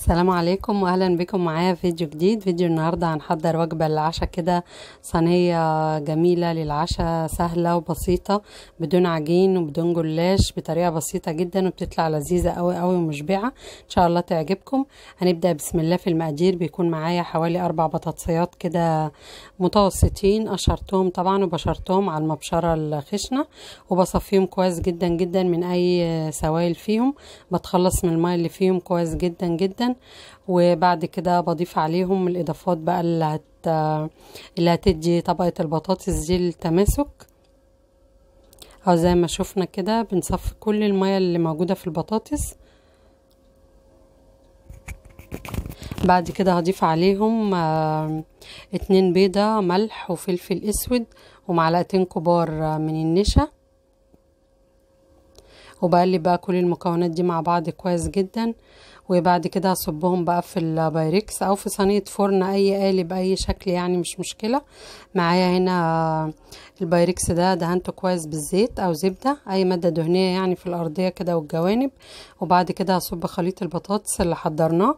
السلام عليكم واهلا بكم معايا في فيديو جديد فيديو النهارده هنحضر وجبه للعشاء كده صينيه جميله للعشاء سهله وبسيطه بدون عجين وبدون جلاش بطريقه بسيطه جدا وبتطلع لذيذه قوي قوي ومشبعه ان شاء الله تعجبكم هنبدا بسم الله في المقادير بيكون معايا حوالي اربع بطاطسيات كده متوسطين قشرتهم طبعا وبشرتهم على المبشره الخشنه وبصفيهم كويس جدا جدا من اي سوائل فيهم بتخلص من الميه اللي فيهم كويس جدا جدا وبعد كده بضيف عليهم الاضافات بقى اللي هت اللي هتدي طبقه البطاطس دي التماسك او زي ما شفنا كده بنصفي كل الميه اللي موجوده في البطاطس بعد كده هضيف عليهم آه، اتنين بيضة ملح وفلفل اسود ومعلقتين كبار آه، من النشا وبقلب بقى كل المكونات دي مع بعض كويس جدا وبعد كده هصبهم بقى في البايركس او في صينيه فرن اي قالب اي شكل يعني مش مشكله معايا هنا البايركس ده دهنته كويس بالزيت او زبده اي ماده دهنيه يعني في الارضيه كده والجوانب وبعد كده هصب خليط البطاطس اللي حضرناه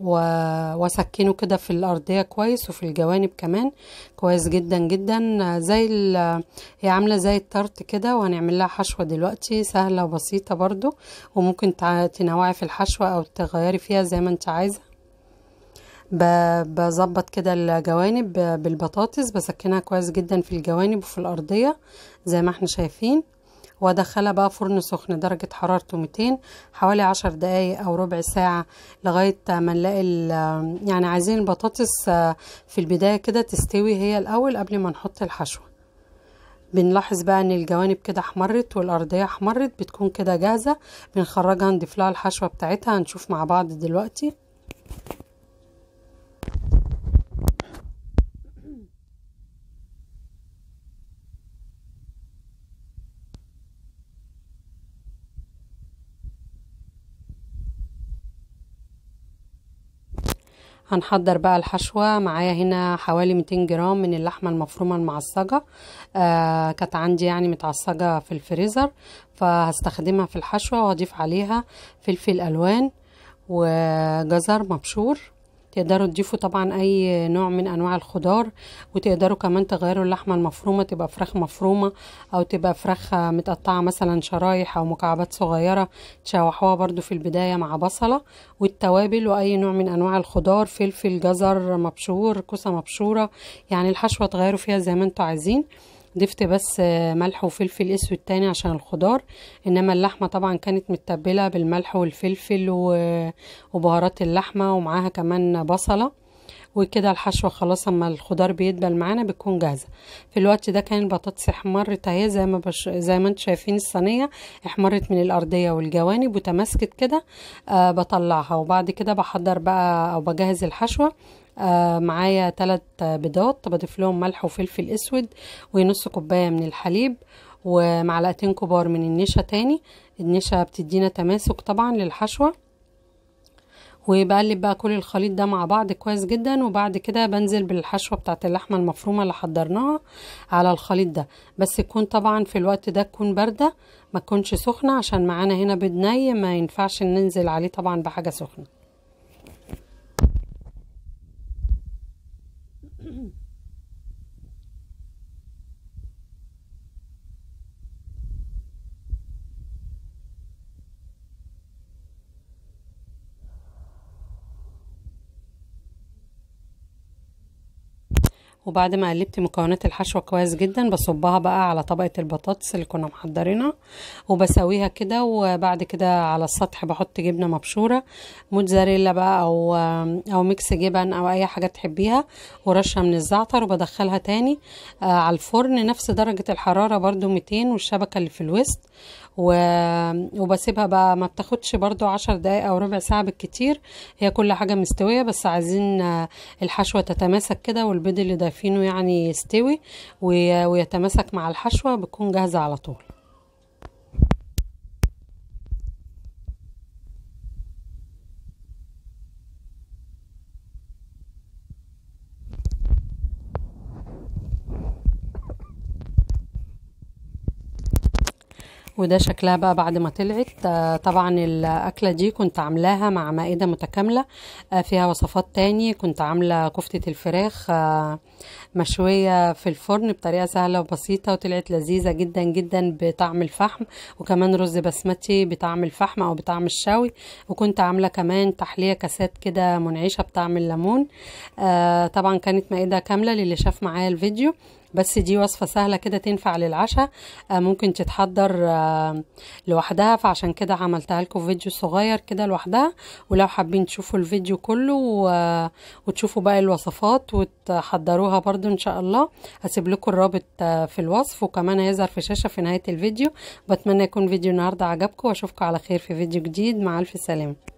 واسكنه كده في الارضيه كويس وفي الجوانب كمان كويس جدا جدا زي هي عامله زي الطرت كده وهنعمل لها حشوه دلوقتي سهله وبسيطه برضو وممكن تنوعي في الحشوه او تغيري فيها زي ما انت عايزه بظبط كده الجوانب بالبطاطس بسكنها كويس جدا في الجوانب وفي الارضيه زي ما احنا شايفين وادخلها بقى فرن سخن درجة حرارته 200 حوالي 10 دقايق او ربع ساعة لغاية ما نلاقي يعني عايزين البطاطس في البداية كده تستوي هي الاول قبل ما نحط الحشوة بنلاحظ بقى ان الجوانب كده احمرت والارضيه احمرت بتكون كده جاهزه بنخرجها نضيف لها الحشوه بتاعتها هنشوف مع بعض دلوقتي هنحضر بقى الحشوة معايا هنا حوالي 200 جرام من اللحمة المفرومة المعصجة آه كانت عندي يعني متعصجة في الفريزر فهستخدمها في الحشوة وهضيف عليها فلفل ألوان وجزر مبشور تقدروا تضيفوا طبعا اي نوع من انواع الخضار وتقدروا كمان تغيروا اللحمه المفرومه تبقى فراخ مفرومه او تبقى فراخ متقطعه مثلا شرايح او مكعبات صغيره تشوحوها برده في البدايه مع بصله والتوابل واي نوع من انواع الخضار فلفل جزر مبشور كوسه مبشوره يعني الحشوه تغيروا فيها زي ما انتوا عايزين ضفت بس ملح وفلفل اسود تاني عشان الخضار انما اللحمه طبعا كانت متبله بالملح والفلفل وبهارات اللحمه ومعاها كمان بصله وكده الحشوه خلاص اما الخضار بيدبل معانا بتكون جاهزه في الوقت ده كان البطاطس احمرت اهي زي ما بش... زي ما انتم شايفين الصينيه احمرت من الارضيه والجوانب وتماسكت كده آه بطلعها وبعد كده بحضر بقى او بجهز الحشوه آه معايا ثلاث بيضات بضيف لهم ملح وفلفل اسود ونص كوبايه من الحليب ومعلقتين كبار من النشا تاني النشا بتدينا تماسك طبعا للحشوه وبقلب بقى كل الخليط ده مع بعض كويس جدا وبعد كده بنزل بالحشوه بتاعت اللحمه المفرومه اللي حضرناها على الخليط ده بس تكون طبعا في الوقت ده تكون بارده ما تكونش سخنه عشان معانا هنا بيض ما ينفعش ننزل عليه طبعا بحاجه سخنه وبعد ما قلبت مكونات الحشوة كويس جدا بصبها بقى على طبقة البطاطس اللي كنا محضرينها وبسويها كده وبعد كده على السطح بحط جبنة مبشورة موتزاريلا بقى او او ميكس جبن او اي حاجة تحبيها ورشة من الزعتر وبدخلها تاني آه، على الفرن نفس درجة الحرارة برضو 200 والشبكة اللي في الوسط وبسيبها بقى ما بتاخدش برضو عشر دقايق او ربع ساعة بالكتير هي كل حاجة مستوية بس عايزين آه، الحشوة تتماسك كده والبيض اللي ضايفينه يعني يستوي ويتماسك مع الحشوة بتكون جاهزة على طول وده شكلها بقى بعد ما طلعت آه، طبعا الأكلة دي كنت عاملاها مع مائدة متكاملة آه، فيها وصفات تاني كنت عاملة كفتة الفراخ آه، مشوية في الفرن بطريقة سهلة وبسيطة وطلعت لذيذة جدا جدا بطعم الفحم وكمان رز بسمتي بطعم الفحم أو بطعم الشوي وكنت عاملة كمان تحلية كاسات كده منعشة بطعم الليمون طبعا كانت مائدة كاملة للي شاف معايا الفيديو بس دي وصفة سهلة كده تنفع للعشاء آه، ممكن تتحضر آه، لوحدها فعشان كده عملتها لكم فيديو صغير كده لوحدها ولو حابين تشوفوا الفيديو كله وتشوفوا باقي الوصفات وتحضروها برضو ان شاء الله هسيب لكم الرابط آه، في الوصف وكمان هيظهر في شاشة في نهاية الفيديو بتمنى يكون فيديو النهاردة عجبكم واشوفكم على خير في فيديو جديد مع الف سلامة